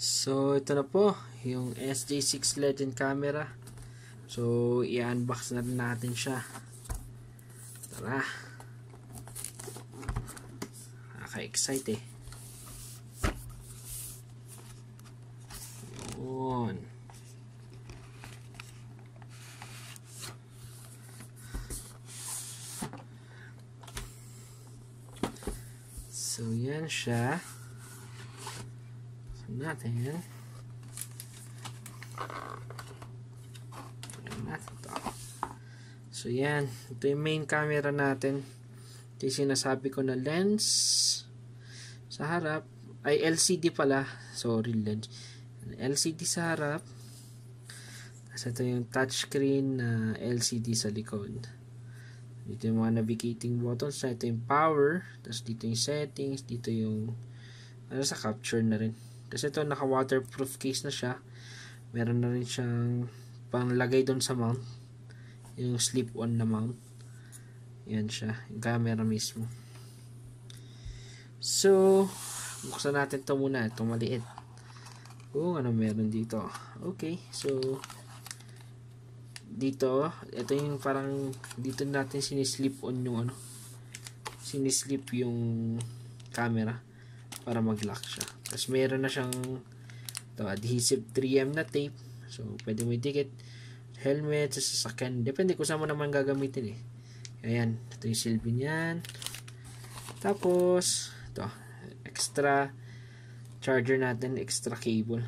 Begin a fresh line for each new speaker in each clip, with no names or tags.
So, ito na po, yung SJ6 Legend camera. So, i-unbox na rin natin siya. Tara. Naka-excite eh. Yun. So, yan siya. So, natin. Pagyan natin So, yan. Ito yung main camera natin. Ito yung sinasabi ko na lens. Sa harap. Ay, LCD pala. Sorry, lens. LCD sa harap. Tapos ito yung touchscreen na uh, LCD sa likod. Dito yung mga navigating buttons. Ito yung power. Tapos dito yung settings. Dito yung ano sa capture na rin. Kasi ito naka waterproof case na siya. Meron na rin siyang panglagay doon sa mount. Yung slip on na mount. Yan siya. Yung camera mismo. So, buksan natin to muna. Itong maliit. Kung ano meron dito. Okay. So, dito, ito yung parang dito natin sinislip on yung ano, sinislip yung camera para mag-lock siya. Tapos meron na siyang ito, adhesive 3M na tape. So, pwede mo idikit helmet, sa sasakyan. Depende kung saan mo naman gagamitin eh. Ayan, ito yung silbi niyan. Tapos, ito, extra charger natin, extra cable.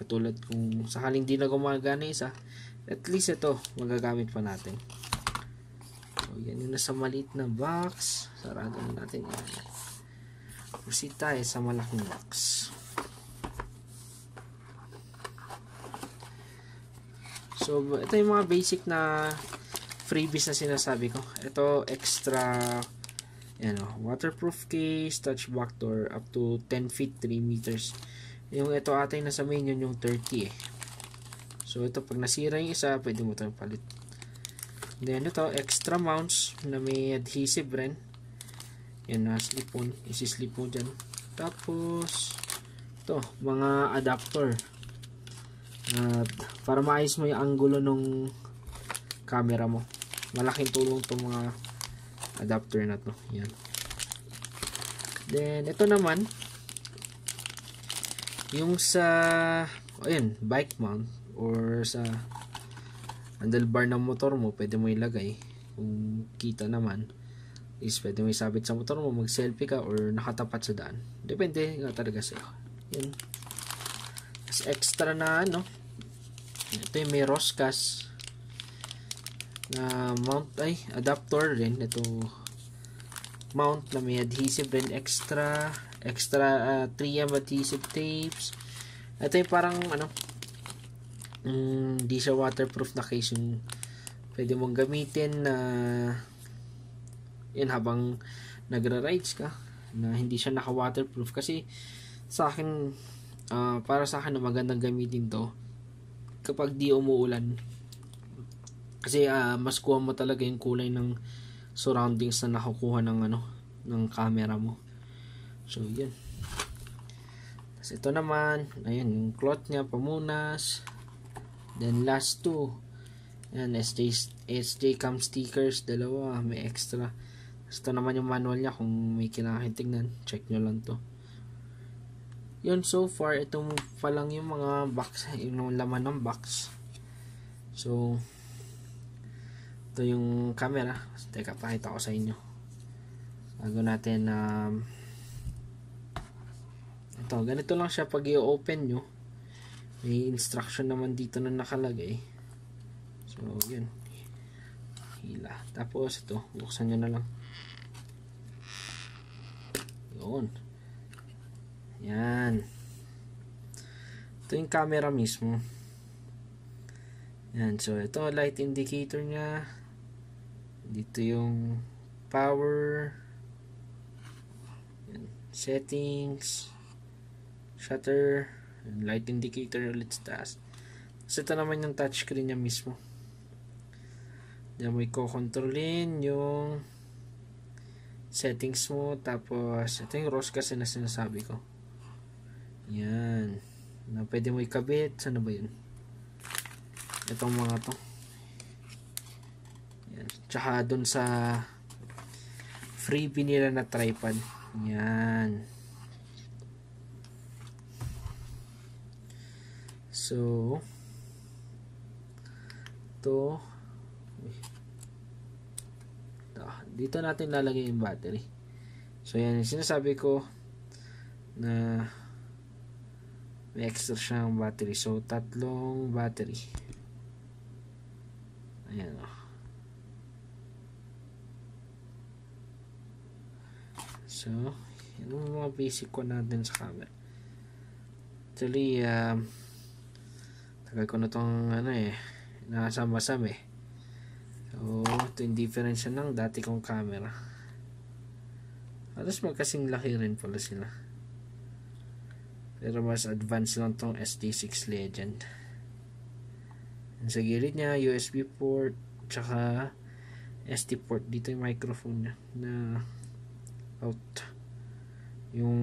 Katulad kung sakaling di na gumagana isa, at least ito magagamit pa natin so yan yung nasa maliit na box sarado na natin yan proceed tayo sa malaking box so ito yung mga basic na freebies na sinasabi ko ito extra ano, waterproof case, touch back door, up to 10 feet, 3 meters. Yung ito atin nasa main yun yung 30 eh. So, ito, pag nasira yung isa, pwede mo itong palit. Then, ito, extra mounts na may adhesive rin. Yan na, slip on. isi dyan. Tapos, ito, mga adapter. At, para maayos mo yung angulo ng camera mo. Malaking tulong itong mga adapter na to. Yan. Then, ito naman, yung sa, ayun, bike mount or sa handlebar ng motor mo pwede mo ilagay kung kita naman is pwede mo isabit sa motor mo mag selfie ka or nakatapat sa daan depende nga talaga sa iyo yun mas extra na ano ito yung may Roscas na mount ay adapter rin ito mount na may adhesive rin extra extra uh, ah, 3M adhesive tapes ito yung parang ano hindi mm, siya waterproof na case yung pwede mong gamitin na yun habang nagra-rides ka na hindi siya naka-waterproof kasi sa akin uh, para sa akin na magandang gamitin to kapag di umuulan kasi uh, mas kuha mo talaga yung kulay ng surroundings na nakukuha ng ano ng camera mo so yun tapos ito naman ayun yung cloth niya pamunas Then last two. Yan, SJ, SJ cam stickers, dalawa, may extra. Ito naman yung manual niya kung may kailangan tingnan, check nyo lang to. Yun, so far, ito pa lang yung mga box, yung laman ng box. So, ito yung camera. Teka, pakita ko sa inyo. Bago natin, um, ito, ganito lang siya pag i-open nyo may instruction naman dito na nakalagay so yun hila tapos ito buksan nyo na lang yun yan ito yung camera mismo yan so ito light indicator nya dito yung power yan. settings shutter light indicator ulit sa taas kasi ito naman yung touchscreen niya mismo diyan mo i-controlin yung settings mo tapos ito yung rose kasi na sinasabi ko yan na pwede mo ikabit sana ba yun itong mga to yan tsaka dun sa freebie nila na tripod yan So, to ah, dito natin lalagay yung battery. So, yan yung sinasabi ko na may extra siyang battery. So, tatlong battery. Ayan o. Oh. So, yun yung mga basic ko natin sa camera. Actually, uh, Tagal ko na tong ano eh, nakasam-asam eh. So, ito yung difference ng dati kong camera. Alas magkasing laki rin pala sila. Pero mas advanced lang tong SD6 Legend. And sa gilid niya, USB port, tsaka SD port. Dito yung microphone niya na out. Yung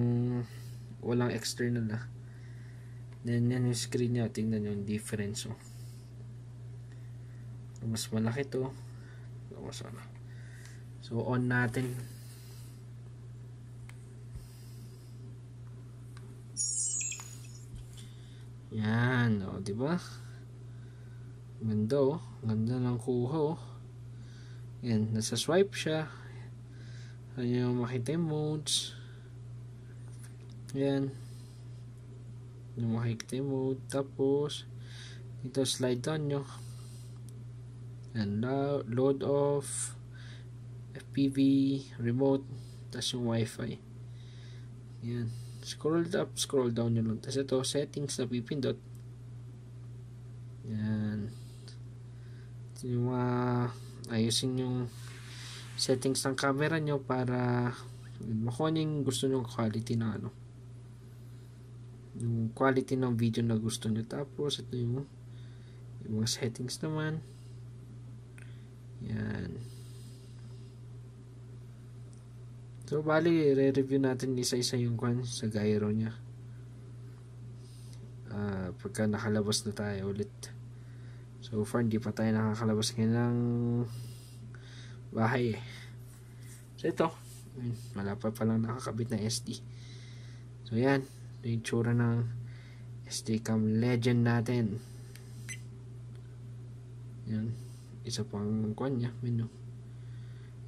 walang external na. Ah. Then, yan yung screen niya. Tingnan yung difference. Oh. Mas malaki to. Mas ano. So, on natin. Yan. O, oh, diba? Ganda oh. Ganda ng kuha oh. Yan. Nasa swipe siya. Ano yung makita yung modes. Yan. Yan yung mga high mode tapos ito slide down nyo and now load off FPV remote tapos yung wifi yan scroll up scroll down nyo lang tapos ito settings na pipindot yan ito yung mga ayusin yung settings ng camera nyo para makuha nyo gusto nyo quality na ano yung quality ng video na gusto nyo. Tapos, ito yung, yung mga settings naman. Yan. So, bali, re-review natin isa-isa yung kwan sa gyro niya. Uh, pagka nakalabas na tayo ulit. So far, hindi pa tayo nakakalabas ngayon ng bahay eh. So, ito. Malapa pa lang nakakabit na SD. So, yan na ano yung tsura ng SD legend natin yan isa pang kwan niya menu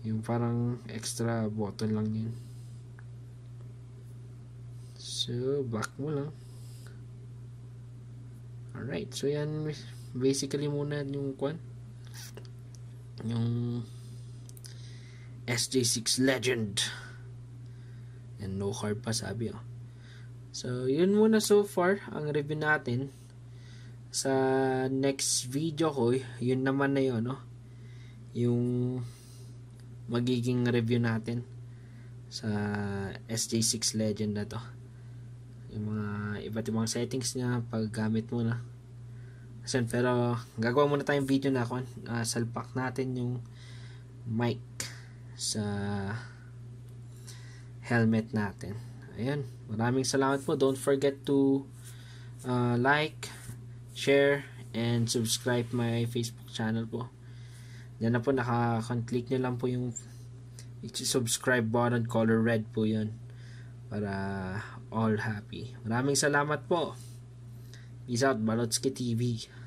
yung parang extra button lang yun so back mo lang alright so yan basically muna yung kwan yung SJ6 Legend and no card pa sabi oh So, yun muna so far ang review natin. Sa next video ko, yun naman na yun, no? Yung magiging review natin sa SJ6 Legend na to. Yung mga iba't ibang settings niya, paggamit muna. Kasi, pero gagawa muna tayong video na ako. Uh, salpak natin yung mic sa helmet natin. Ayan, maraming salamat po. Don't forget to uh, like, share, and subscribe my Facebook channel po. Yan na po, naka-click nyo lang po yung subscribe button, color red po yun. Para all happy. Maraming salamat po. Peace out, Balotski TV.